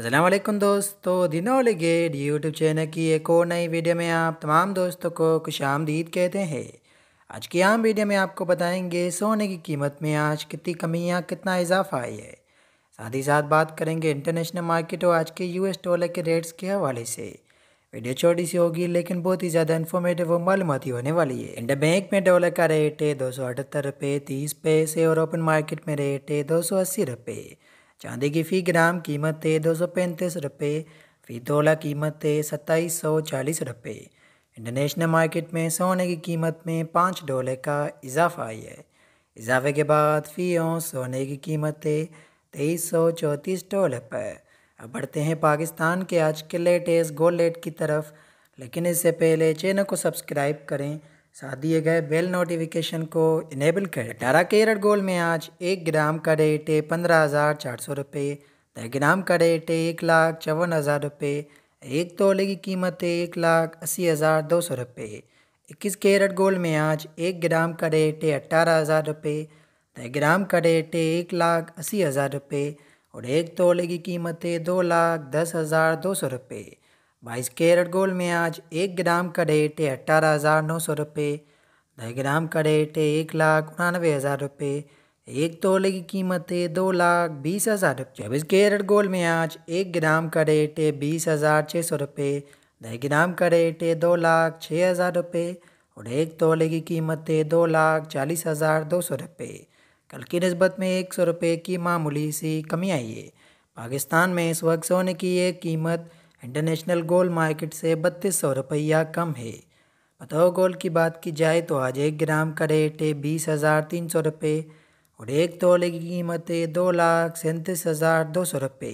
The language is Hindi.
असलम दोस्तों दिनों लिगेट यूट्यूब चैनल की एक और नई वीडियो में आप तमाम दोस्तों को खुश आमदीद कहते हैं आज की आम वीडियो में आपको बताएंगे सोने की कीमत में आज कितनी कमी या कितना इजाफा आई है साथ ही साथ बात करेंगे इंटरनेशनल मार्केट और आज के यूएस डॉलर के रेट्स के हवाले से वीडियो छोटी सी होगी लेकिन बहुत ही ज़्यादा इन्फॉर्मेटिव और मालूमती होने वाली है इंडिया बैंक में डॉलर का रेट है दो सौ अठहत्तर रुपये तीस पैसे और ओपन मार्केट में रेट है दो सौ अस्सी रुपये चांदी की फ़ी ग्राम कीमत है दो सौ पैंतीस रुपये फ़ी तोला कीमत है सत्ताईस सौ चालीस रुपये इंटरनेशनल मार्केट में सोने की कीमत में पाँच डॉलर का इजाफा आई है इजाफे के बाद फ़ी और सोने की कीमत है तेईस सौ चौंतीस डॉलर पर अब बढ़ते हैं पाकिस्तान के आज के लेटेस्ट गोल्ड रेट की तरफ लेकिन इससे पहले चैनल को सब्सक्राइब करें साथ दिए गए बेल नोटिफिकेशन को इनेबल करें अठारह कैरेट गोल्ड में आज एक ग्राम का रेट है पंद्रह हज़ार चार सौ रुपये दस ग्राम का रेट है एक लाख चौवन हज़ार रुपये एक तोले की कीमत है एक लाख अस्सी हज़ार दो सौ रुपये इक्कीस कैरेट गोल्ड में आज एक ग्राम का रेट है अट्ठारह हज़ार रुपये दस ग्राम का रेट है एक लाख अस्सी हज़ार रुपये और एक तोले की कीमत है दो लाख दस हज़ार दो सौ रुपये बाईस कैरेट गोल्ड में आज एक ग्राम का रेट है अट्ठारह हज़ार नौ सौ रुपये ढाई ग्राम का रेट है एक लाख उनानवे हज़ार रुपये एक तोले की कीमत है दो लाख बीस हज़ार रुपये चौबीस कैरेट गोल्ड में आज एक ग्राम का रेट है बीस हज़ार छः सौ रुपये ढाई ग्राम का रेट है दो लाख छः हज़ार रुपये और एक तोले की कीमत है दो लाख चालीस हज़ार दो सौ रुपये कल की नस्बत में एक सौ रुपये की मामूली सी कमी आई है पाकिस्तान में इस वक्त सोने की एक कीमत इंटरनेशनल गोल मार्केट से बत्तीस सौ रुपया कम है बताओ गोल की बात की जाए तो आज एक ग्राम का रेट है बीस हज़ार तीन सौ रुपये और एक तोले की कीमत है दो लाख सैंतीस हज़ार दो सौ रुपये